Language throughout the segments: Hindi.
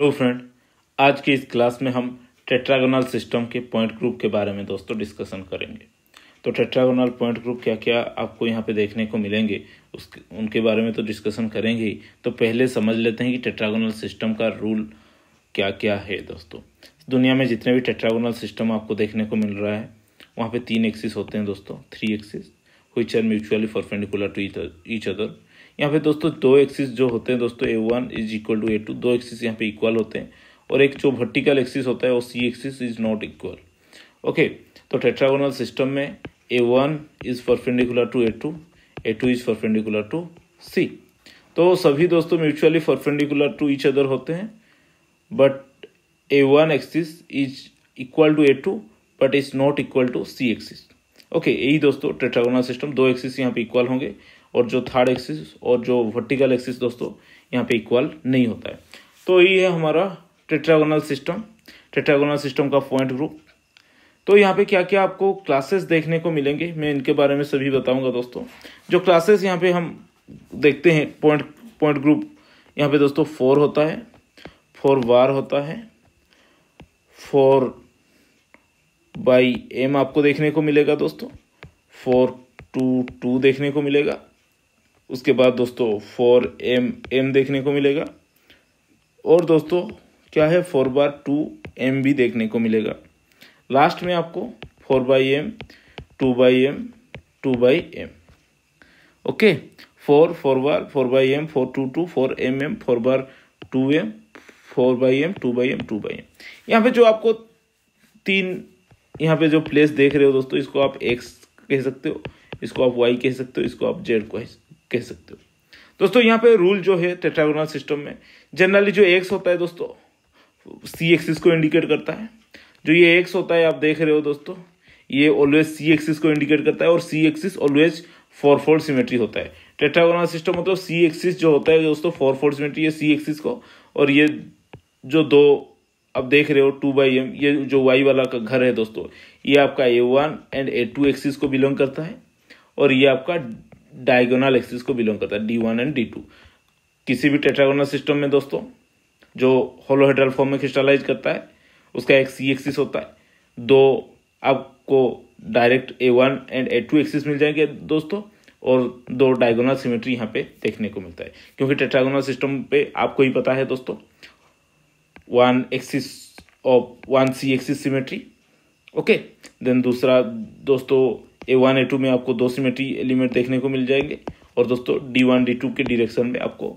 हेलो फ्रेंड आज की इस क्लास में हम टेट्रागोनल सिस्टम के पॉइंट ग्रुप के बारे में दोस्तों डिस्कशन करेंगे तो टेट्रागोनल पॉइंट ग्रुप क्या क्या आपको यहाँ पे देखने को मिलेंगे उस उनके बारे में तो डिस्कशन करेंगे ही तो पहले समझ लेते हैं कि टेट्रागोनल सिस्टम का रूल क्या क्या है दोस्तों दुनिया में जितने भी टेट्रागोनल सिस्टम आपको देखने को मिल रहा है वहाँ पर तीन एक्सिस होते हैं दोस्तों थ्री एक्सिस हुई are mutually perpendicular to each other यहाँ पे दोस्तों दो एक्सिस जो होते हैं दोस्तों A one is equal to A two दो एक्सिस यहाँ पे इक्वल होते हैं और एक जो वर्टिकल एक्सिस होता है वो C axis is not equal okay तो टेट्रागोनल सिस्टम में A one is perpendicular to A two A two is perpendicular to C तो सभी दोस्तों mutually perpendicular to each other होते हैं but A one axis is equal to A two but is not equal to C axis okay यही दोस्तों टेट्रागोनल सिस्टम दो एक्सिस यहाँ पे इक्वल होंगे और जो थर्ड एक्सिस और जो वर्टिकल एक्सिस दोस्तों यहाँ पे इक्वल नहीं होता है तो ये है हमारा टेट्रागोनल सिस्टम टेट्रागोनल सिस्टम का पॉइंट ग्रुप तो यहाँ पे क्या क्या आपको क्लासेस देखने को मिलेंगे मैं इनके बारे में सभी बताऊंगा दोस्तों जो क्लासेस यहाँ पे हम देखते हैं पॉइंट पॉइंट ग्रुप यहाँ पे दोस्तों फोर होता है फोर वार होता है फोर बाई एम आपको देखने को मिलेगा दोस्तों फोर टू टू देखने को मिलेगा उसके बाद दोस्तों फोर एम एम देखने को मिलेगा और दोस्तों क्या है फोर बार टू एम भी देखने को मिलेगा लास्ट में आपको four by M two by M two by M okay four four bar four by M four two two four M M four bar two M four by M two by M two by M यहाँ पे जो आपको तीन यहाँ पे जो प्लेस देख रहे हो दोस्तों इसको आप एक्स कह सकते हो इसको आप वाई कह सकते हो इसको आप जेड कह सकते हो कह सकते हो दोस्तों यहाँ पे रूल जो है टेट्रागोनल सिस्टम में जनरली जो एक्स होता है दोस्तों सी एक्सिस को इंडिकेट करता है जो ये एक्स होता है आप देख रहे हो दोस्तों ये ऑलवेज सी एक्सिस को इंडिकेट करता है और C axis always four four symmetry होता है टेट्रागोनल सिस्टम मतलब सी एक्सिस जो होता है दोस्तों फोर फोर सिमेट्री है सी एक्सिस को और ये जो दो आप देख रहे हो टू बाई एम ये जो वाई वाला का घर है दोस्तों ये आपका A one and A two axis को बिलोंग करता है और ये आपका डायगोनल एक्सिस को बिलोंग करता है D one and D two किसी भी टेट्रागोनल सिस्टम में दोस्तों जो होलोहेड्रल फॉर्म में क्रिस्टलाइज करता है उसका एक सी एक्सिस होता है दो आपको direct A one and A two axis मिल जाएंगे दोस्तों और दो डायगोनल सिमेट्री यहाँ पे देखने को मिलता है क्योंकि टेट्रागोनल सिस्टम पे आपको ही पता है दोस्तों one axis of one C axis symmetry okay then दूसरा दोस्तों ए वन ए टू में आपको दो सिमेट्री एलिमेंट देखने को मिल जाएंगे और दोस्तों डी वन डी टू के डिरेक्शन में आपको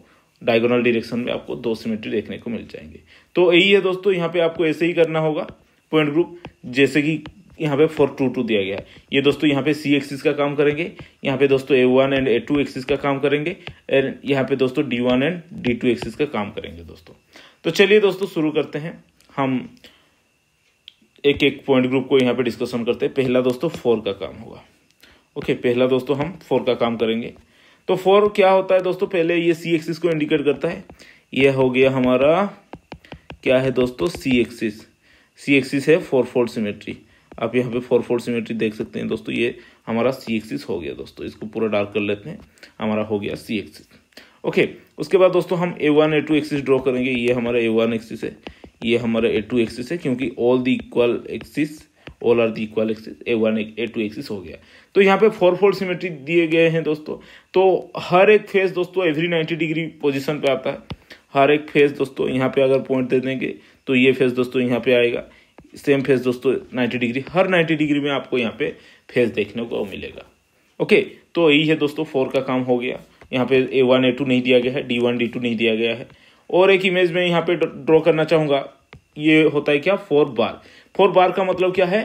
डायगोनल डिरेक्शन में आपको दो सिमेट्री देखने को मिल जाएंगे तो यही है दोस्तों यहाँ पे आपको ऐसे ही करना होगा पॉइंट ग्रुप जैसे कि यहाँ पे फोर टू टू दिया गया ये दोस्तों यहाँ पे सी एक्सिस का काम करेंगे यहाँ पे दोस्तों A one and A two axis का काम करेंगे एंड यहाँ पे दोस्तों D one and D two axis का काम करेंगे दोस्तों तो चलिए दोस्तों शुरू करते हैं हम एक एक पॉइंट ग्रुप को यहाँ पे डिस्कशन करते हैं पहला दोस्तों फोर का काम होगा ओके पहला दोस्तों हम फोर का काम करेंगे तो फोर क्या होता है दोस्तों पहले ये सी एक्सिस को इंडिकेट करता है ये हो गया हमारा क्या है दोस्तों सी एक्सिस सी एक्सिस है फोर फोर सीमेट्री आप यहाँ पे फोर फोर सीमेट्री देख सकते हैं दोस्तों ये हमारा सी एक्सिस हो गया दोस्तों इसको पूरा डार्क कर लेते हैं हमारा हो गया सी एक्सिस ओके उसके बाद दोस्तों हम A one A two axis draw करेंगे ये हमारा ए वन एक्सिस है ये हमारा ए टू एक्सिस है क्योंकि all the equal axis all are the equal axis A one A two axis हो गया तो यहाँ पे फोर फोर सिमेट्री दिए गए हैं दोस्तों तो हर एक फेस दोस्तों एवरी नाइन्टी डिग्री पोजिशन पे आता है हर एक फेस दोस्तों यहाँ पे अगर पॉइंट दे देंगे तो ये फेस दोस्तों यहाँ पे आएगा सेम फेस दोस्तों नाइन्टी डिग्री हर नाइन्टी डिग्री में आपको यहाँ पे फेस देखने को मिलेगा ओके तो यही है दोस्तों फोर का काम हो गया यहाँ पे ए वन ए टू नहीं दिया गया है डी वन डी टू नहीं दिया गया है और एक इमेज में यहाँ पे ड्रॉ करना चाहूंगा ये होता है क्या फोर बार फोर बार का मतलब क्या है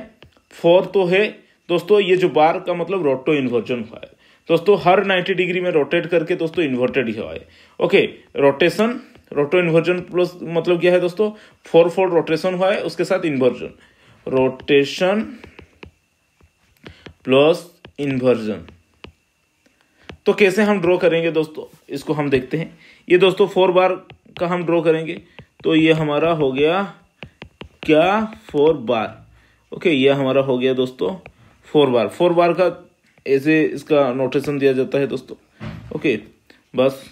फोर तो है दोस्तों ये जो बार का मतलब रोटो इन्वर्जन हुआ है दोस्तों हर 90 डिग्री में रोटेट करके दोस्तों इन्वर्टेड ही हुआ है okay rotation roto inversion plus मतलब क्या है दोस्तों फोर फोर रोटेशन हुआ है उसके साथ इन्वर्जन रोटेशन प्लस इन्वर्जन तो कैसे हम ड्रॉ करेंगे दोस्तों इसको हम देखते हैं ये दोस्तों फोर बार का हम ड्रॉ करेंगे तो ये हमारा हो गया क्या फोर बार ओके ये हमारा हो गया दोस्तों फोर बार फोर बार का ऐसे इसका नोटेशन दिया जाता है दोस्तों ओके बस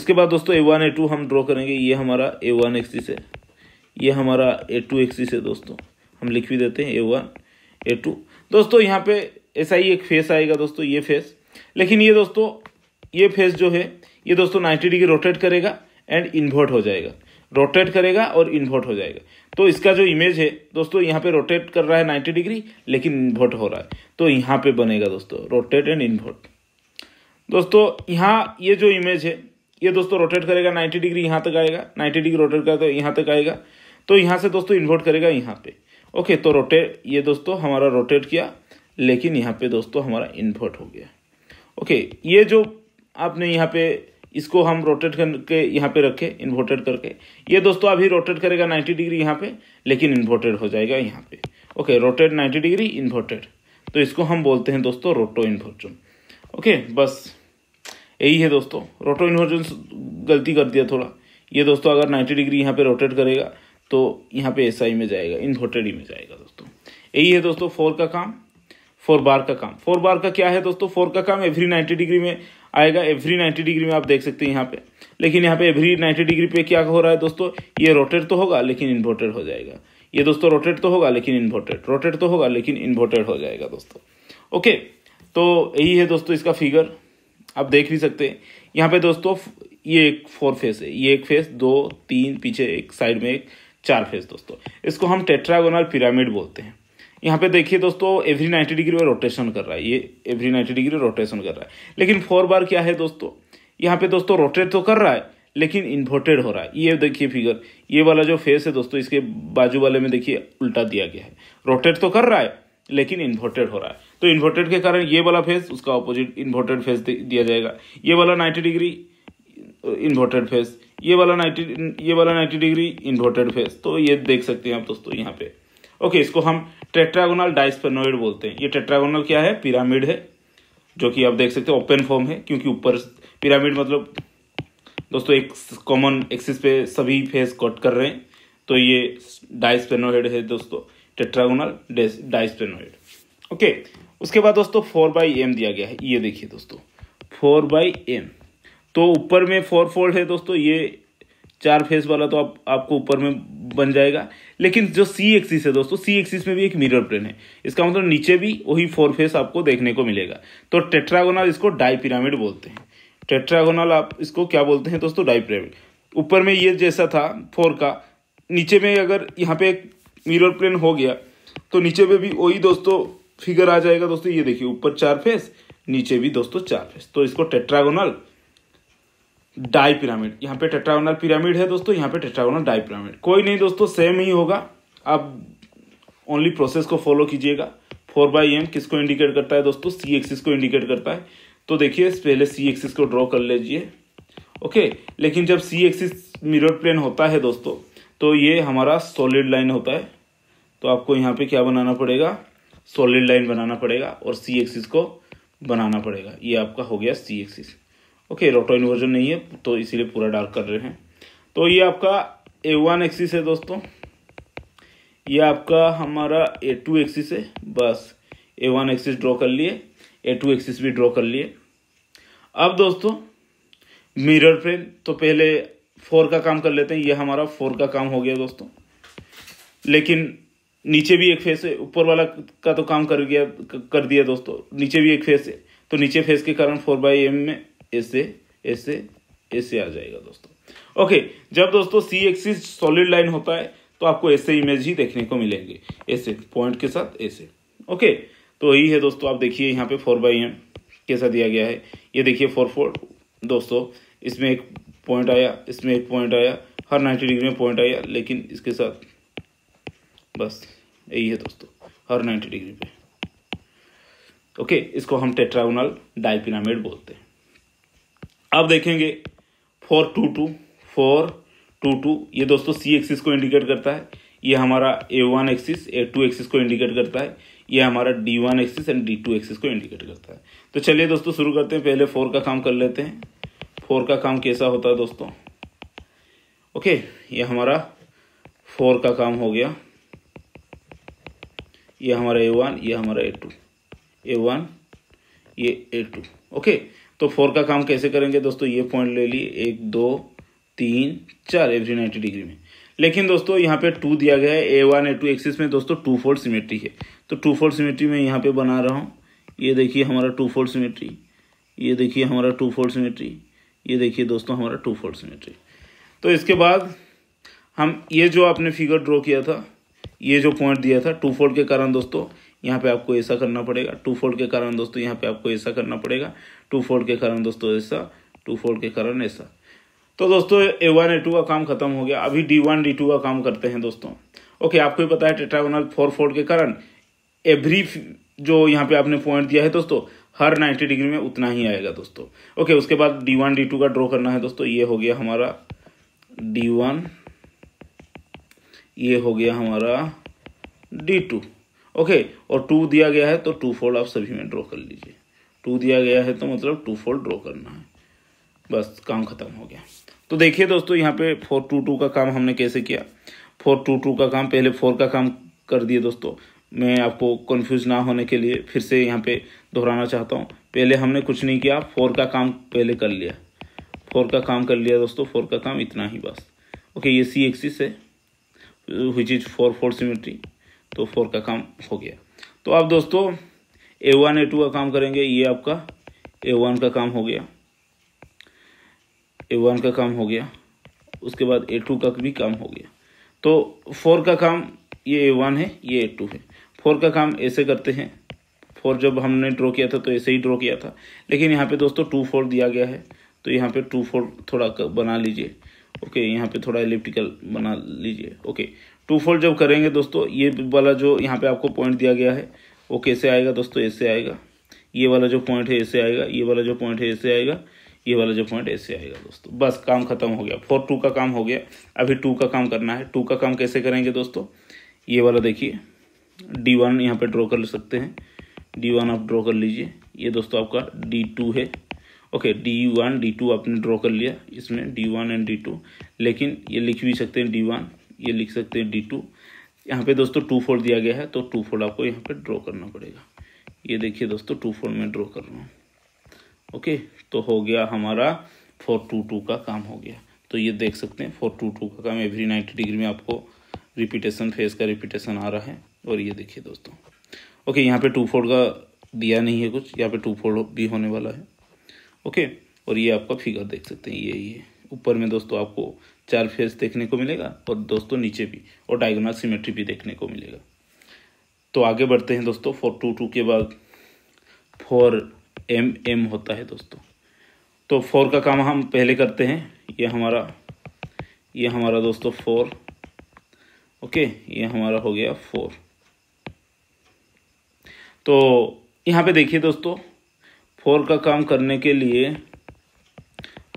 उसके बाद दोस्तों ए वन ए टू हम ड्रॉ करेंगे ये हमारा ए वन एक्सिस है ये हमारा ए टू एक्सिस है दोस्तों हम लिख भी देते हैं ए वन ए टू दोस्तों यहाँ पे ऐसा ही एक फेस आएगा दोस्तों ये फेस लेकिन ये दोस्तों ये फेस जो है ये दोस्तों नाइन्टी डिग्री रोटेट करेगा एंड इन्वर्ट हो जाएगा रोटेट करेगा और इन्वर्ट हो जाएगा तो इसका जो इमेज है दोस्तों यहाँ पे रोटेट कर रहा है नाइन्टी डिग्री लेकिन इन्वर्ट हो रहा है तो यहाँ पे बनेगा दोस्तों रोटेट एंड इन्वर्ट दोस्तों यहाँ ये जो इमेज है ये दोस्तों रोटेट करेगा नाइन्टी डिग्री यहाँ तक आएगा नाइन्टी डिग्री रोटेट करेगा तो यहाँ तक आएगा तो यहाँ से दोस्तों इन्वर्ट करेगा यहाँ पे ओके तो रोटेट ये दोस्तों हमारा रोटेट किया लेकिन यहाँ पे दोस्तों हमारा इन्वर्ट हो गया ओके ये जो आपने यहाँ पे इसको हम रोटेट करके यहाँ पे रखे इन्वर्टेड करके ये दोस्तों अभी रोटेट करेगा 90 डिग्री यहाँ पे लेकिन इन्वर्टेड हो जाएगा यहाँ पे ओके रोटेट 90 डिग्री इन्वर्टेड तो इसको हम बोलते हैं दोस्तों रोटो इन्वर्जन ओके बस यही है दोस्तों रोटो इन्वर्जन गलती कर दिया थोड़ा ये दोस्तों अगर नाइन्टी डिग्री यहाँ पर रोटेट करेगा तो यहाँ ऐसा एस में जाएगा इन्वर्टेड ही में जाएगा दोस्तों यही है दोस्तों फोर का काम फोर बार का काम फोर बार का क्या है दोस्तों फोर का काम एवरी नाइन्टी डिग्री में आएगा एवरी नाइन्टी डिग्री में आप देख सकते हैं यहाँ पे लेकिन यहाँ पे एवरी नाइन्टी डिग्री पे क्या हो रहा है दोस्तों ये रोटेट तो होगा लेकिन इन्वर्टेड हो जाएगा ये दोस्तों रोटेट तो होगा लेकिन इन्वर्टेड रोटेट तो होगा लेकिन इन्वर्टेड हो जाएगा दोस्तों ओके तो यही है दोस्तों इसका फिगर आप देख भी सकते हैं यहाँ पे दोस्तों ये एक फोर फेस है ये एक फेस दो तीन पीछे एक साइड में एक चार फेस दोस्तों इसको हम टेट्रागोनल पिरामिड बोलते हैं यहाँ पे देखिए दोस्तों एवरी नाइन्टी डिग्री में रोटेशन कर रहा है ये एवरी नाइन्टी डिग्री रोटेशन कर रहा है लेकिन फोर बार क्या है दोस्तों यहाँ पे दोस्तों रोटेट तो कर रहा है लेकिन इन्वर्टेड हो रहा है ये देखिए फिगर ये वाला जो फेस है दोस्तों इसके बाजू वाले में देखिए उल्टा दिया गया है रोटेट तो कर रहा है लेकिन इन्वर्टेड हो रहा है तो इन्वर्टेड के कारण ये वाला फेस उसका ऑपोजिट इन्वर्टेड फेस दिया जाएगा ये वाला नाइन्टी डिग्री इन्वर्टेड फेस ये वाला नाइन्टी ये वाला नाइन्टी डिग्री इन्वर्टेड फेस तो ये देख सकते हैं आप दोस्तों यहाँ पे ओके इसको हम टेट्रागोनल डाइस्पेनोइड बोलते हैं ये टेट्रागोनल क्या है पिरामिड है जो कि आप देख सकते हैं ओपन फॉर्म है क्योंकि ऊपर पिरामिड मतलब दोस्तों एक कॉमन एक्सिस पे सभी फेस कट कर रहे हैं तो ये डाइस्पेनोइड है दोस्तों टेट्रागोनल डाइस्पेनोइड ओके उसके बाद दोस्तों फोर बाई एम दिया गया है ये देखिए दोस्तों फोर बाई एम तो ऊपर में फोर फोल्ड है दोस्तों ये चार फेस वाला तो आप आपको ऊपर में बन जाएगा लेकिन जो सी एक्सिस है दोस्तों सी एक्सिस में भी एक मिरर प्लेन है इसका मतलब नीचे भी वही फोर फेस आपको देखने को मिलेगा तो टेट्रागोनल इसको डाई पिरामिड बोलते हैं टेट्रागोनल आप इसको क्या बोलते हैं दोस्तों डाई पिरामिड ऊपर में ये जैसा था फोर का नीचे में अगर यहाँ पे एक मिरर प्लेन हो गया तो नीचे में भी वही दोस्तों फिगर आ जाएगा दोस्तों ये देखिए ऊपर चार फेस नीचे भी दोस्तों चार फेस तो इसको टेट्रागोनल डाई पिरामिड यहाँ पे टेट्रागोनल पिरामिड है दोस्तों यहाँ पे टेट्रागोनल डाई पिरामिड कोई नहीं दोस्तों सेम ही होगा आप ओनली प्रोसेस को फॉलो कीजिएगा फोर बाई एम किसको इंडिकेट करता है दोस्तों सी एक्सिस को इंडिकेट करता है तो देखिए पहले सी एक्सिस को ड्रॉ कर लीजिए ओके लेकिन जब सी एक्सिस मिरर प्लेन होता है दोस्तों तो ये हमारा सॉलिड लाइन होता है तो आपको यहाँ पे क्या बनाना पड़ेगा सॉलिड लाइन बनाना पड़ेगा और सी एक्सिस को बनाना पड़ेगा ये आपका हो गया C axis okay roto inversion नहीं है तो इसीलिए पूरा डार्क कर रहे हैं तो ये आपका ए वन एक्सिस है दोस्तों ये आपका हमारा ए टू एक्सिस है बस ए वन एक्सिस ड्रॉ कर लिए ए टू एक्सिस भी ड्रॉ कर लिए अब दोस्तों मिरर पेन तो पहले फोर का काम कर लेते हैं ये हमारा फोर का काम हो गया दोस्तों लेकिन नीचे भी एक फेस है ऊपर वाला का तो काम कर गया कर दिया दोस्तों नीचे भी एक फेस है तो नीचे फेस के कारण फोर बाई एम में ऐसे ऐसे ऐसे आ जाएगा दोस्तों ओके जब दोस्तों सी एक्सिस सॉलिड लाइन होता है तो आपको ऐसे इमेज ही देखने को मिलेंगे ऐसे पॉइंट के साथ ऐसे ओके तो यही है दोस्तों आप देखिए यहाँ पे फोर बाई एम कैसा दिया गया है ये देखिए फोर फोर दोस्तों इसमें एक पॉइंट आया इसमें एक पॉइंट आया हर नाइन्टी डिग्री में पॉइंट आया लेकिन इसके साथ बस यही है दोस्तों हर नाइन्टी डिग्री पे ओके इसको हम टेट्रागोनल डाइपिनामिड बोलते हैं अब देखेंगे four two two four two two ये दोस्तों सी एक्सिस को इंडिकेट करता है ये हमारा A one axis A two axis को इंडिकेट करता है ये हमारा D one axis and D two axis को इंडिकेट करता है तो चलिए दोस्तों शुरू करते हैं पहले फोर का काम कर लेते हैं फोर का काम कैसा होता है दोस्तों ओके ये हमारा फोर का काम हो गया ये हमारा ए वन ये हमारा ए टू ए वन ये ए टू ओके तो फोर का काम कैसे करेंगे दोस्तों ये पॉइंट ले लिए एक दो तीन चार एवरी नाइन्टी डिग्री में लेकिन दोस्तों यहाँ पे टू दिया गया है A one A two axis में दोस्तों टू फोर्ड सिमेट्री है तो टू फोर्ड सिमेट्री में यहाँ पे बना रहा हूँ ये देखिए हमारा टू फोर्ड सिमेट्री ये देखिए हमारा टू फोर्ड सिमेट्री ये देखिए दोस्तों हमारा टू फोर्ड सिमेट्री तो इसके बाद हम ये जो आपने फिगर ड्रॉ किया था ये जो पॉइंट दिया था टू फोल्ड के कारण दोस्तों यहाँ पे आपको ऐसा करना पड़ेगा टू फोल्ड के कारण दोस्तों यहाँ पे आपको ऐसा करना पड़ेगा टू फोल्ड के कारण दोस्तों ऐसा टू फोल्ड के कारण ऐसा तो दोस्तों ए वन ए टू का काम खत्म हो गया अभी डी वन डी टू का काम करते हैं दोस्तों ओके आपको भी पता है टेट्रागोनल फोर फोल्ड के कारण एवरी जो यहाँ पे आपने पॉइंट दिया है दोस्तों हर नाइन्टी डिग्री में उतना ही आएगा दोस्तों ओके उसके बाद डी वन डी टू का ड्रॉ करना है दोस्तों ये हो गया हमारा डी वन ये हो गया हमारा डी टू ओके और टू दिया गया है तो टू फोल्ड आप सभी में ड्रॉ कर लीजिए टू दिया गया है तो मतलब टू फोर ड्रॉ करना है बस काम ख़त्म हो गया तो देखिए दोस्तों यहाँ पे फोर टू टू का काम हमने कैसे किया फोर टू टू का काम पहले फोर का काम कर दिए दोस्तों मैं आपको कन्फ्यूज ना होने के लिए फिर से यहाँ पे दोहराना चाहता हूँ पहले हमने कुछ नहीं किया फोर का काम पहले कर लिया फोर का काम कर लिया दोस्तों फोर का काम इतना ही बस ओके ये सी एक्सिस है which is four four symmetry तो फोर का काम हो गया तो अब दोस्तों ए वन ए टू का काम करेंगे ये आपका ए वन का काम हो गया ए वन का काम हो गया उसके बाद ए टू का भी काम हो गया तो फोर का काम ये ए वन है ये ए टू है फोर का काम ऐसे करते हैं फोर जब हमने ड्रॉ किया था तो ऐसे ही ड्रॉ किया था लेकिन यहाँ पे दोस्तों टू फोर दिया गया है तो यहाँ पे टू फोर थोड़ा बना लीजिए ओके यहाँ पे थोड़ा इलेप्टिकल बना लीजिए ओके टू फोर जब करेंगे दोस्तों ये वाला जो यहाँ पे आपको पॉइंट दिया गया है वो कैसे आएगा दोस्तों ऐसे आएगा ये वाला जो पॉइंट है ऐसे आएगा ये वाला जो पॉइंट है ऐसे आएगा ये वाला जो पॉइंट ऐसे आएगा दोस्तों बस काम खत्म हो गया फोर टू का काम हो गया अभी टू का काम करना है टू का काम कैसे करेंगे दोस्तों ये वाला देखिए डी वन यहाँ पर ड्रॉ कर सकते हैं डी वन आप ड्रॉ कर लीजिए ये दोस्तों आपका डी टू है okay D one D two आपने ड्रॉ कर लिया इसमें D one and D two लेकिन ये लिख भी सकते हैं डी वन ये लिख सकते हैं डी टू यहाँ पे दोस्तों टू फोर दिया गया है तो टू फोर आपको यहाँ पे ड्रॉ करना पड़ेगा ये देखिए दोस्तों टू फोर में ड्रॉ कर रहा हूँ ओके तो हो गया हमारा फोर टू टू का काम हो गया तो ये देख सकते हैं फोर टू टू का काम एवरी नाइन्टी डिग्री में आपको रिपीटेशन फेस का रिपीटेशन आ रहा है और ये देखिए दोस्तों ओके यहाँ पे टू फोर का दिया नहीं है कुछ यहाँ पे टू फोर भी होने वाला है ओके और ये आपका फिगर देख सकते हैं ये ये ऊपर में दोस्तों आपको चार फेस देखने को मिलेगा और दोस्तों नीचे भी और डायगोनल सिमेट्री भी देखने को मिलेगा तो आगे बढ़ते हैं दोस्तों फोर टू टू के बाद फोर एम एम होता है दोस्तों तो फोर का काम हम पहले करते हैं ये हमारा ये हमारा दोस्तों फोर ओके ये हमारा हो गया फोर तो यहाँ पे देखिए दोस्तों फोर का काम करने के लिए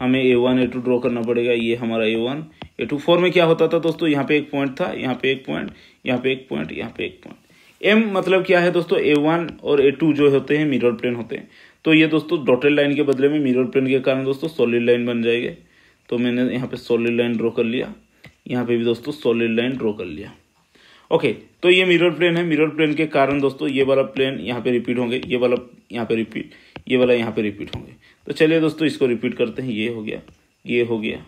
हमें A one A two draw करना पड़ेगा ये हमारा A one A two four में क्या होता था दोस्तों यहाँ पे एक पॉइंट था यहाँ पे एक पॉइंट यहाँ पे एक पॉइंट यहाँ पे एक पॉइंट एम मतलब क्या है दोस्तों ए वन और ए टू जो होते हैं मिरर प्लेन होते हैं तो ये दोस्तों डॉटेड लाइन के बदले में मिरर प्लेन के कारण दोस्तों सॉलिड लाइन बन जाएंगे तो मैंने यहाँ पे सॉलिड लाइन ड्रॉ कर लिया यहाँ पे भी दोस्तों सॉलिड लाइन ड्रॉ कर लिया ओके तो ये मिरर प्लेन है मिरर प्लेन के कारण दोस्तों ये वाला प्लेन यहाँ पे रिपीट होंगे ये वाला यहाँ पे रिपीट ये वाला यहाँ पे रिपीट होंगे तो चलिए दोस्तों इसको रिपीट करते हैं ये हो गया ये हो गया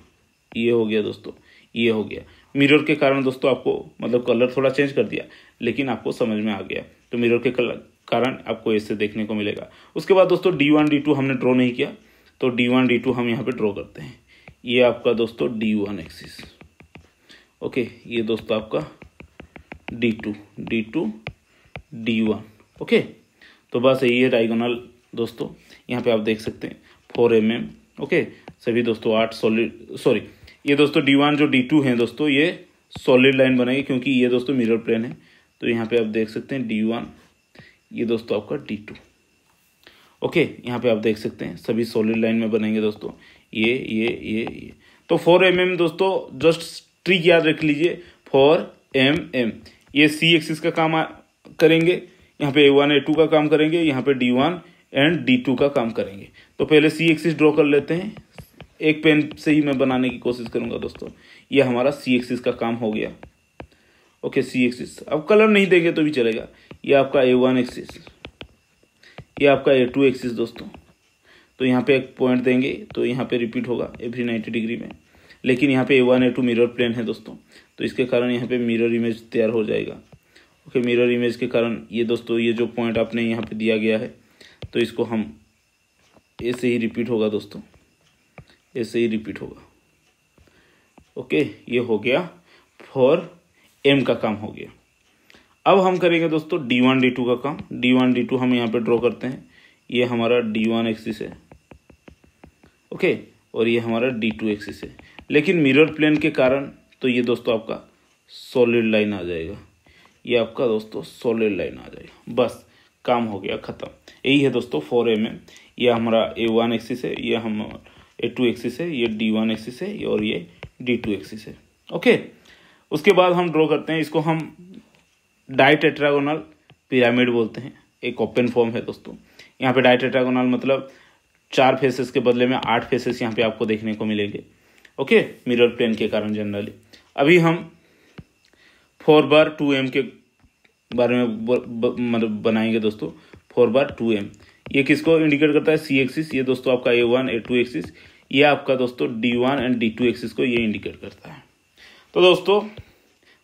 ये हो गया दोस्तों ये हो गया मिरर के कारण दोस्तों आपको मतलब कलर थोड़ा चेंज कर दिया लेकिन आपको समझ में आ गया तो मिरर के कलर कारण आपको ऐसे देखने को मिलेगा उसके बाद दोस्तों डी वन डी टू हमने ड्रॉ नहीं किया तो डी वन डी टू हम यहाँ पे ड्रॉ करते हैं ये आपका दोस्तों डी वन एक्सिस ओके ये दोस्तों आपका D two D two D one okay तो बस ये डाइगोनल दोस्तों यहाँ पे आप देख सकते हैं फोर एम एम ओके सभी दोस्तों आठ सॉलिड सॉरी ये दोस्तों डी वन जो डी टू हैं दोस्तों ये सॉलिड लाइन बनाएगी क्योंकि ये दोस्तों मिरर प्लेन है तो यहाँ पे आप देख सकते हैं डी वन ये दोस्तों आपका डी टू ओके यहाँ पे आप देख सकते हैं सभी सॉलिड लाइन में बनेंगे दोस्तों ये ये ये ये तो फोर एम एम दोस्तों जस्ट ट्रिक याद रख लीजिए फोर एम एम ये सी एक्सिस का काम करेंगे यहाँ पे ए वन ए टू का काम करेंगे यहाँ पे D one and D two का काम करेंगे तो पहले सी एक्सिस ड्रॉ कर लेते हैं एक पेन से ही मैं बनाने की कोशिश करूंगा दोस्तों ये हमारा सी एक्सिस का काम हो गया ओके सी एक्सिस अब कलर नहीं देंगे तो भी चलेगा ये आपका ए वन एक्सिस ये आपका ए टू एक्सिस दोस्तों तो यहाँ पे एक पॉइंट देंगे तो यहाँ पे रिपीट होगा एवरी नाइन्टी डिग्री में लेकिन यहाँ पे A one A two mirror plane है दोस्तों तो इसके कारण यहाँ पे मिरर इमेज तैयार हो जाएगा ओके मिरर इमेज के कारण ये दोस्तों ये जो पॉइंट आपने यहाँ पे दिया गया है तो इसको हम ऐसे ही रिपीट होगा दोस्तों ऐसे ही रिपीट होगा ओके ये हो गया फॉर एम का काम हो गया अब हम करेंगे दोस्तों डी वन डी टू का काम डी वन डी टू हम यहाँ पे ड्रॉ करते हैं ये हमारा डी वन एक्सिस है ओके और ये हमारा डी टू एक्सिस है लेकिन मिरर प्लेन के कारण तो ये दोस्तों आपका सॉलिड लाइन आ जाएगा ये आपका दोस्तों सॉलिड लाइन आ जाएगा बस काम हो गया ख़त्म यही है दोस्तों फोर ए में यह हमारा ए वन एक्सिस है यह हम ए टू एक्सिस है ये डी वन एक्सिस है और ये डी टू एक्सिस है ओके उसके बाद हम ड्रॉ करते हैं इसको हम डाइट एट्रागोनल पिरामिड बोलते हैं एक ओपन फॉर्म है दोस्तों यहाँ पे डाइट एट्रागोनल मतलब चार फेसेस के बदले में आठ फेसेस यहाँ पे आपको देखने को मिलेंगे ओके मिरर प्लेन के कारण जनरली अभी हम फोर बार टू एम के बारे में मतलब बनाएंगे दोस्तों फोर बार टू एम ये किसको इंडिकेट करता है सी एक्सिस ये दोस्तों आपका A one A two axis ये आपका दोस्तों D one and D two axis को ये इंडिकेट करता है तो दोस्तों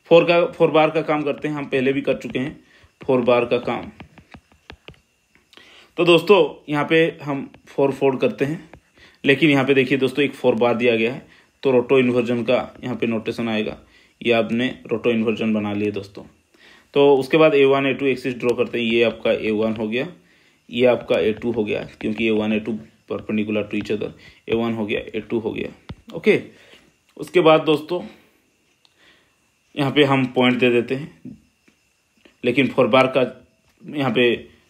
फोर का फोर बार का काम करते हैं हम पहले भी कर चुके हैं फोर बार का काम तो दोस्तों यहाँ पे हम फोर फोर करते हैं लेकिन यहाँ पे देखिए दोस्तों एक फोर बार दिया गया है तो रोटो इन्वर्जन का यहाँ पे नोटेशन आएगा ये आपने रोटो इन्वर्जन बना लिए दोस्तों तो उसके बाद A one A two axis draw करते हैं ये आपका ए वन हो गया ये आपका ए टू हो गया क्योंकि A one A two perpendicular to each other A one हो गया ए टू हो गया ओके उसके बाद दोस्तों यहाँ पे हम पॉइंट दे देते हैं लेकिन फोर बार का यहाँ पे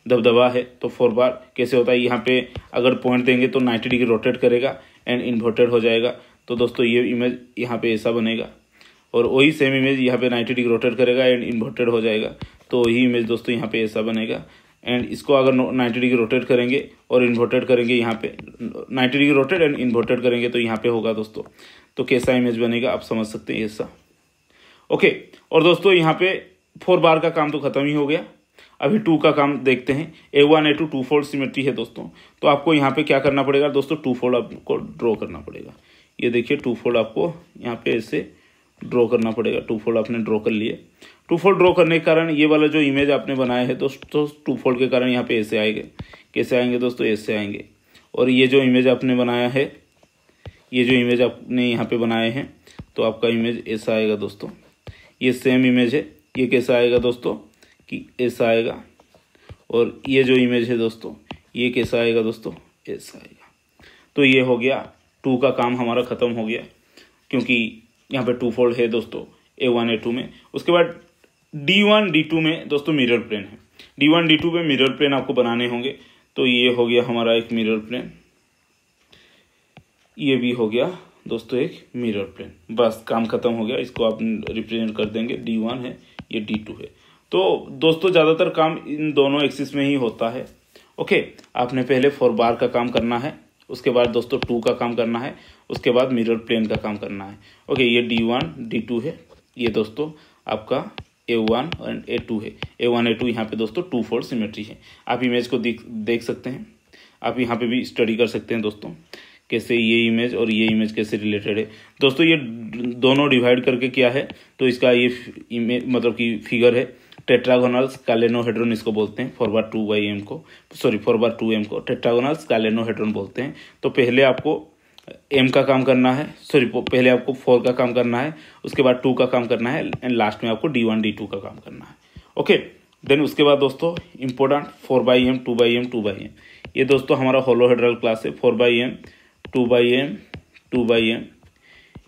दबदबा है तो फोर बार कैसे होता है यहाँ पे अगर पॉइंट देंगे तो नाइन्टी डिग्री रोटेट करेगा एंड इन्वर्टेड हो जाएगा तो दोस्तों ये इमेज यहाँ पे ऐसा बनेगा और वही सेम इमेज यहाँ पे 90 डिग्री रोटेट करेगा एंड इन्वर्टेड हो जाएगा तो वही इमेज दोस्तों यहाँ पे ऐसा बनेगा एंड इसको अगर 90 डिग्री रोटेट करेंगे और इन्वर्टेड करेंगे यहाँ पे 90 डिग्री रोटेट एंड इन्वर्टेड करेंगे तो यहाँ पे होगा दोस्तों तो कैसा इमेज बनेगा आप समझ सकते हैं ऐसा ओके और दोस्तों यहाँ पे फोर बार का काम तो खत्म ही हो गया अभी टू का काम देखते हैं A one A two two fold symmetry है दोस्तों तो आपको यहाँ पे क्या करना पड़ेगा दोस्तों टू फोल्ड आपको ड्रॉ करना पड़ेगा ये देखिए टू फोल्ड आपको यहाँ पे ऐसे ड्रॉ करना पड़ेगा टू फोल्ड आपने ड्रॉ कर लिए टू फोल्ड ड्रॉ करने के कारण ये वाला जो इमेज आपने बनाया है दोस्तों टू फोल्ड के कारण यहाँ पे ऐसे आएंगे कैसे आएंगे दोस्तों ऐसे आएंगे और ये जो इमेज आपने बनाया है ये जो इमेज आपने यहाँ पे बनाए हैं तो आपका इमेज ऐसा आएगा दोस्तों ये सेम इमेज है ये कैसा आएगा दोस्तों कि ऐसा आएगा और ये जो इमेज है दोस्तों ये कैसा आएगा दोस्तों ऐसा आएगा तो ये हो गया टू का काम हमारा ख़त्म हो गया क्योंकि यहाँ पे टू फोल्ड है दोस्तों ए वन ए टू में उसके बाद डी वन डी टू में दोस्तों मिरर प्लेन है डी वन डी टू में मिरर प्लेन आपको बनाने होंगे तो ये हो गया हमारा एक मिरर प्लेन ये भी हो गया दोस्तों एक मिरर प्लेन बस काम खत्म हो गया इसको आप रिप्रेजेंट कर देंगे डी वन है ये डी टू है तो दोस्तों ज़्यादातर काम इन दोनों एक्सिस में ही होता है ओके आपने पहले फोर बार का काम करना है उसके बाद दोस्तों टू का काम करना है उसके बाद मिरर प्लेन का काम करना है ओके ये डी वन डी टू है ये दोस्तों आपका A one and A two है ए वन ए टू यहाँ पे दोस्तों टू फोर सिमेट्री है आप इमेज को देख सकते हैं आप यहाँ पे भी स्टडी कर सकते हैं दोस्तों कैसे ये इमेज और ये इमेज कैसे रिलेटेड है दोस्तों ये दोनों डिवाइड करके क्या है तो इसका ये इमेज मतलब कि फिगर है टेट्रागोनल्स कालेनोहेड्रॉन इसको बोलते हैं four bar two Y M को sorry four bar two M को टेट्रागोनल्स कालेनोहेड्रॉन बोलते हैं तो पहले आपको एम का काम करना है सॉरी पहले आपको फोर का काम करना है उसके बाद टू का काम करना है एंड लास्ट में आपको डी वन डी टू का काम करना है ओके देन उसके बाद दोस्तों important four by M two by M two by M ये दोस्तों हमारा होलोहेड्रल क्लास है four by M two by M two by M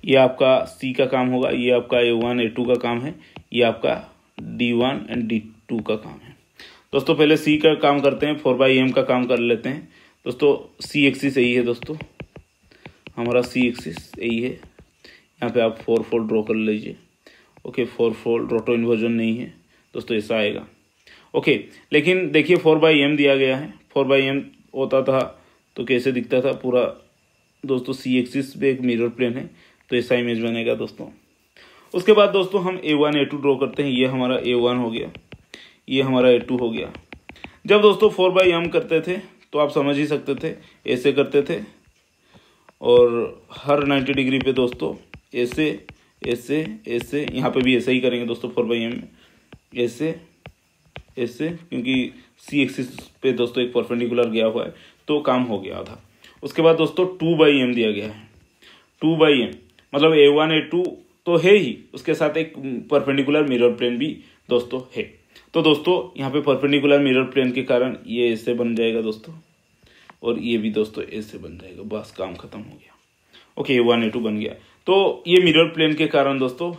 ये आपका सी का काम होगा ये आपका ए वन ए टू का काम है ये आपका D one and D two का काम है दोस्तों पहले सी का काम करते हैं फोर बाई एम का काम कर लेते हैं दोस्तों सी एक्सिस यही है दोस्तों हमारा सी एक्सिस यही है यहाँ पे आप फोर फोल्ड ड्रॉ कर लीजिए ओके फोर फोल्ड रोटो इन्वर्जन नहीं है दोस्तों ऐसा आएगा ओके लेकिन देखिए फोर बाई एम दिया गया है फोर बाई एम होता था तो कैसे दिखता था पूरा दोस्तों सी एक्सिस पे एक मिरर प्लेन है तो ऐसा इमेज बनेगा दोस्तों उसके बाद दोस्तों हम A one A two draw करते हैं ये हमारा ए वन हो गया ये हमारा ए टू हो गया जब दोस्तों फोर बाई एम करते थे तो आप समझ ही सकते थे ऐसे करते थे और हर नाइन्टी डिग्री पे दोस्तों ऐसे ऐसे ऐसे यहाँ पे भी ऐसे ही करेंगे दोस्तों फोर बाई एम में ऐसे ऐसे क्योंकि सी एक्सिस पे दोस्तों एक परपेंडिकुलर गया हुआ है तो काम हो गया था उसके बाद दोस्तों टू बाई एम दिया गया है टू बाई एम मतलब ए वन ए टू तो है ही उसके साथ एक परपेंडिकुलर मिरर प्लेन भी दोस्तों है तो दोस्तों यहाँ पे परपेंडिकुलर मिरर प्लेन के कारण ये ऐसे बन जाएगा दोस्तों और ये भी दोस्तों ऐसे बन जाएगा बस काम खत्म हो गया okay A one A two बन गया तो ये मिरर प्लेन के कारण दोस्तों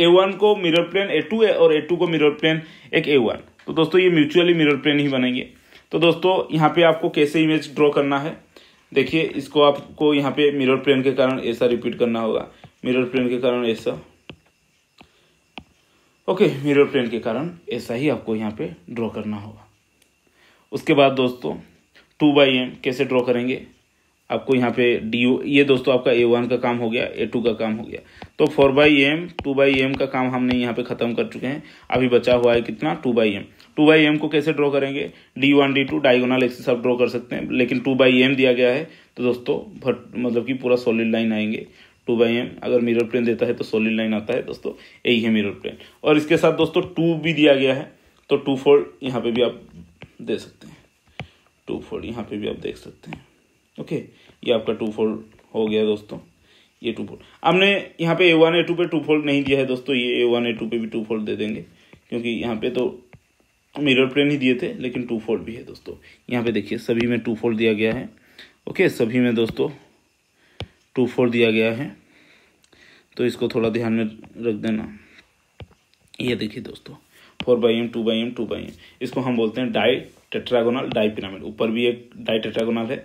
ए वन को मिरर प्लेन ए टू और ए टू को मिरर प्लेन एक ए वन तो दोस्तों ये म्यूचुअली मिरर प्लेन ही बनेंगे तो दोस्तों यहाँ पे आपको कैसे इमेज ड्रॉ करना है देखिए इसको आपको यहाँ पे मिरर प्लेन के कारण ऐसा रिपीट करना होगा मिरर प्लेन के कारण ऐसा ओके मिरर प्लेन के कारण ऐसा ही आपको यहाँ पे ड्रॉ करना होगा उसके बाद दोस्तों टू बाई एम कैसे ड्रॉ करेंगे आपको यहाँ पे डी ये दोस्तों आपका ए वन का काम हो गया ए टू का काम हो गया तो four by M two by M का काम हमने यहाँ पे ख़त्म कर चुके हैं अभी बचा हुआ है कितना two by M two by M को कैसे ड्रॉ करेंगे D one D two diagonal axis आप ड्रॉ कर सकते हैं लेकिन टू बाई एम दिया गया है तो दोस्तों भट मतलब कि पूरा सॉलिड लाइन आएंगे टू बाई एम अगर मिरर प्लेन देता है तो सोलिड लाइन आता है दोस्तों यही है मिरर प्लेन और इसके साथ दोस्तों टू भी दिया गया है तो टू फोल्ड यहाँ पे भी आप दे सकते हैं टू फोल्ड यहाँ पे भी आप देख सकते हैं ओके ये आपका टू फोल्ड हो गया दोस्तों ये टू फोल्ड हमने यहाँ पे ए वन ए टू पे टू फोल्ड नहीं दिया है दोस्तों ये ए वन ए टू पे भी टू फोल्ड दे देंगे क्योंकि यहाँ पे तो मिरर प्लेन ही दिए थे लेकिन टू फोल्ड भी है दोस्तों यहाँ पे देखिए सभी में टू फोल्ड दिया गया है ओके सभी में दोस्तों टू फोर दिया गया है तो इसको थोड़ा ध्यान में रख देना ये देखिए दोस्तों four by M two by M two by M इसको हम बोलते हैं डाई टेट्रागोनल डाई पिरामिड ऊपर भी एक डाई टेट्रागोनल है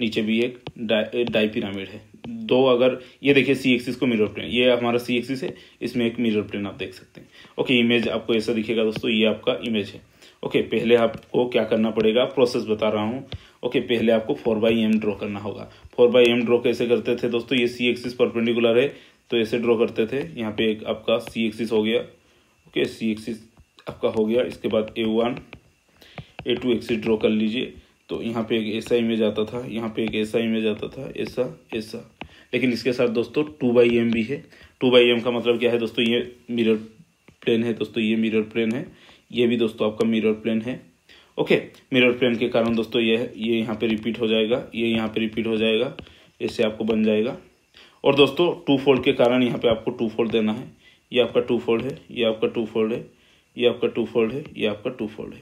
नीचे भी एक डाई डाई पिरामिड है दो अगर ये देखिए सी एक्सिस को मिरर प्लेन ये हमारा सी एक्सिस है इसमें एक मिरर प्लेन आप देख सकते हैं ओके इमेज आपको ऐसा दिखेगा दोस्तों ये आपका इमेज है ओके पहले आपको क्या करना पड़ेगा प्रोसेस बता रहा हूँ ओके पहले आपको फोर बाई एम ड्रॉ करना होगा फोर बाई एम ड्रॉ कैसे करते थे दोस्तों ये सी एक्सिस परपेंडिकुलर है तो ऐसे ड्रॉ करते थे यहाँ पे एक आपका सी एक्सिस हो गया ओके सी एक्सिस आपका हो गया इसके बाद A one A two axis draw कर लीजिए तो यहाँ पे एक ऐसा इमेज आता था यहाँ पे एक ऐसा इमेज आता था ऐसा ऐसा लेकिन इसके साथ दोस्तों टू बाई एम भी है टू बाई एम का मतलब क्या है दोस्तों ये मिरर प्लेन है दोस्तों ये मिरर प्लेन है ये भी दोस्तों आपका मिरर प्लेन है ओके मिरर फ्रेम के कारण दोस्तों ये ये यहाँ पे रिपीट हो जाएगा ये यहाँ पे रिपीट हो जाएगा इससे आपको बन जाएगा और दोस्तों टू फोल्ड के कारण यहाँ पे आपको टू फोल्ड देना है ये आपका टू फोल्ड है ये आपका टू फोल्ड है ये आपका टू फोल्ड है ये आपका टू फोल्ड है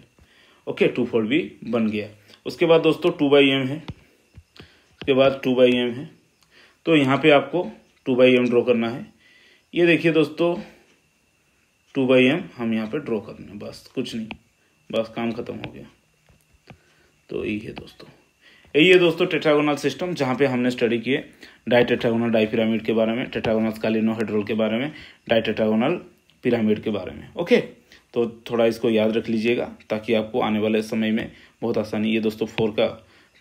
ओके टू फोल्ड भी बन गया उसके बाद दोस्तों टू बाई एम है उसके बाद टू बाई एम है तो यहाँ पे आपको टू बाई एम ड्रॉ करना है ये देखिए दोस्तों टू बाई एम हम यहाँ पे ड्रॉ करना है बस कुछ नहीं बस काम खत्म हो गया तो यही है दोस्तों यही है दोस्तों टेट्रागोनल सिस्टम जहाँ पे हमने स्टडी किए डाई टेट्रागोनल डाई पिरामिड के बारे में टेट्रागोनल स्कालिनोहाइड्रोल के बारे में डाई टेट्रागोनल पिरामिड के बारे में ओके तो थोड़ा इसको याद रख लीजिएगा ताकि आपको आने वाले समय में बहुत आसानी ये दोस्तों फोर का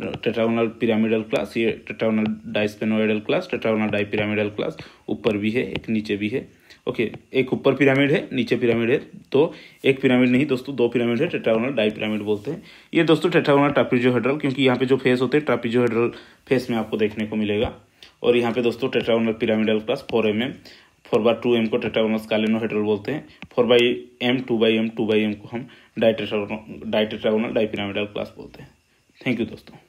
टेट्रागोनल पिरामिडल क्लास ये tetragonal disphenoidal class tetragonal dipyramidal class ऊपर भी है एक नीचे भी है ओके एक ऊपर पिरामिड है नीचे पिरामिड है तो एक पिरामिड नहीं दोस्तों दो पिरामिड है टेट्रागोनल डाई पिरामिड बोलते हैं ये दोस्तों टेट्रागोनल हेड्रल क्योंकि यहाँ पे जो फेस होते हैं हेड्रल फेस में आपको देखने को मिलेगा और यहाँ पे दोस्तों tetragonal pyramidal class four M M four by two M को टेट्रागोनस कालेनोहेड्रल बोलते हैं four by M two by M two by M को हम डाई डाइटेट्रागोनल डाई पिरामिडल क्लास बोलते हैं थैंक यू दोस्तों